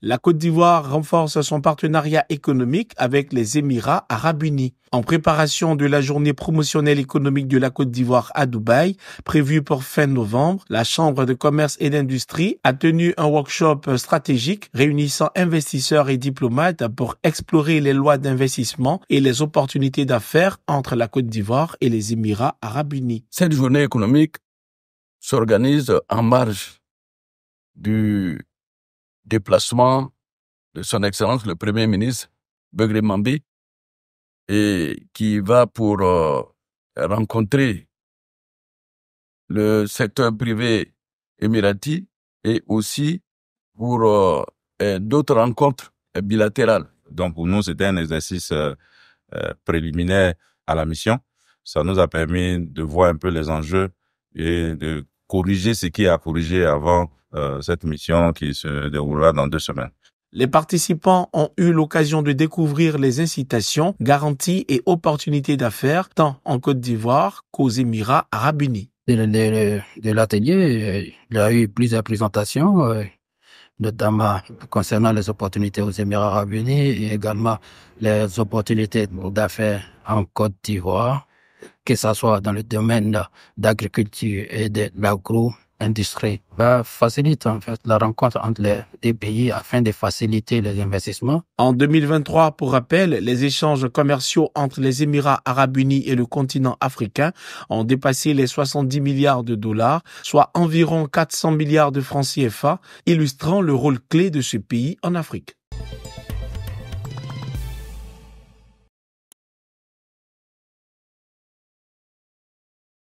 La Côte d'Ivoire renforce son partenariat économique avec les Émirats arabes unis. En préparation de la journée promotionnelle économique de la Côte d'Ivoire à Dubaï, prévue pour fin novembre, la Chambre de commerce et d'industrie a tenu un workshop stratégique réunissant investisseurs et diplomates pour explorer les lois d'investissement et les opportunités d'affaires entre la Côte d'Ivoire et les Émirats arabes unis. Cette journée économique s'organise en marge du déplacement de son Excellence le Premier ministre Begré et qui va pour euh, rencontrer le secteur privé émirati et aussi pour euh, d'autres rencontres bilatérales. Donc pour nous, c'était un exercice euh, préliminaire à la mission. Ça nous a permis de voir un peu les enjeux et de corriger ce qui a corrigé avant euh, cette mission qui se déroulera dans deux semaines. Les participants ont eu l'occasion de découvrir les incitations, garanties et opportunités d'affaires tant en Côte d'Ivoire qu'aux Émirats arabes unis. De, de l'atelier, euh, il y a eu plusieurs présentations, euh, notamment concernant les opportunités aux Émirats arabes unis et également les opportunités d'affaires en Côte d'Ivoire, que ce soit dans le domaine d'agriculture et de l'agro industrie va facilite en fait la rencontre entre les, les pays afin de faciliter les investissements. En 2023, pour rappel, les échanges commerciaux entre les Émirats arabes unis et le continent africain ont dépassé les 70 milliards de dollars, soit environ 400 milliards de francs CFA, illustrant le rôle clé de ce pays en Afrique.